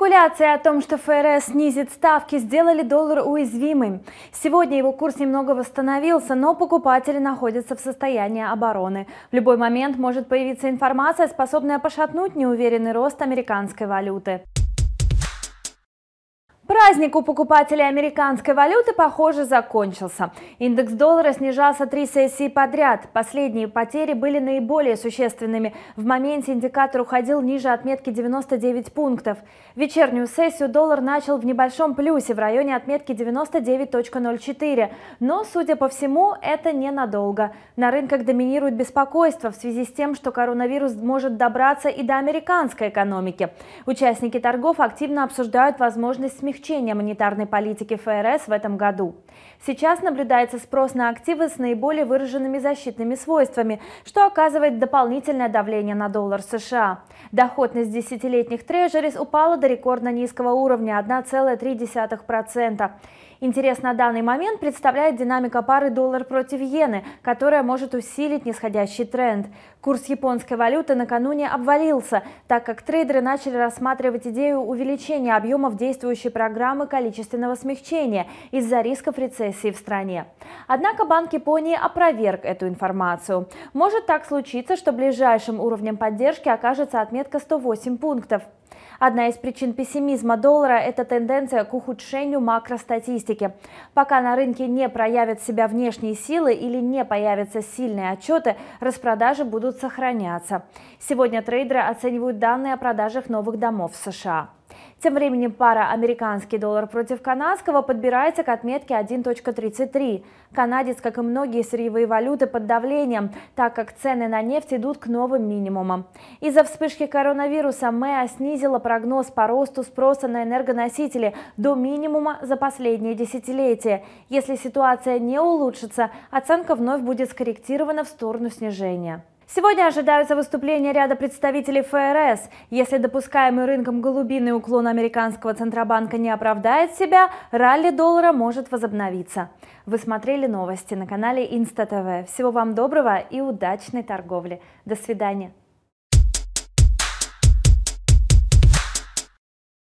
Спекуляции о том, что ФРС снизит ставки, сделали доллар уязвимым. Сегодня его курс немного восстановился, но покупатели находятся в состоянии обороны. В любой момент может появиться информация, способная пошатнуть неуверенный рост американской валюты. Праздник у покупателей американской валюты, похоже, закончился. Индекс доллара снижался три сессии подряд. Последние потери были наиболее существенными. В моменте индикатор уходил ниже отметки 99 пунктов. Вечернюю сессию доллар начал в небольшом плюсе в районе отметки 99.04. Но, судя по всему, это ненадолго. На рынках доминирует беспокойство в связи с тем, что коронавирус может добраться и до американской экономики. Участники торгов активно обсуждают возможность смягчения облегчения монетарной политики ФРС в этом году. Сейчас наблюдается спрос на активы с наиболее выраженными защитными свойствами, что оказывает дополнительное давление на доллар США. Доходность десятилетних трежерис упала до рекордно низкого уровня 1,3%. Интерес на данный момент представляет динамика пары доллар против иены, которая может усилить нисходящий тренд. Курс японской валюты накануне обвалился, так как трейдеры начали рассматривать идею увеличения объемов действующей программы программы количественного смягчения из-за рисков рецессии в стране. Однако Банк Японии опроверг эту информацию. Может так случиться, что ближайшим уровнем поддержки окажется отметка 108 пунктов. Одна из причин пессимизма доллара – это тенденция к ухудшению макростатистики. Пока на рынке не проявят себя внешние силы или не появятся сильные отчеты, распродажи будут сохраняться. Сегодня трейдеры оценивают данные о продажах новых домов в США. Тем временем пара американский доллар против канадского подбирается к отметке 1.33. Канадец, как и многие сырьевые валюты, под давлением, так как цены на нефть идут к новым минимумам. Из-за вспышки коронавируса МЭА снизила прогноз по росту спроса на энергоносители до минимума за последние десятилетия. Если ситуация не улучшится, оценка вновь будет скорректирована в сторону снижения. Сегодня ожидаются выступления ряда представителей ФРС. Если допускаемый рынком голубиный уклон американского Центробанка не оправдает себя, ралли доллара может возобновиться. Вы смотрели новости на канале Инста ТВ. Всего вам доброго и удачной торговли. До свидания.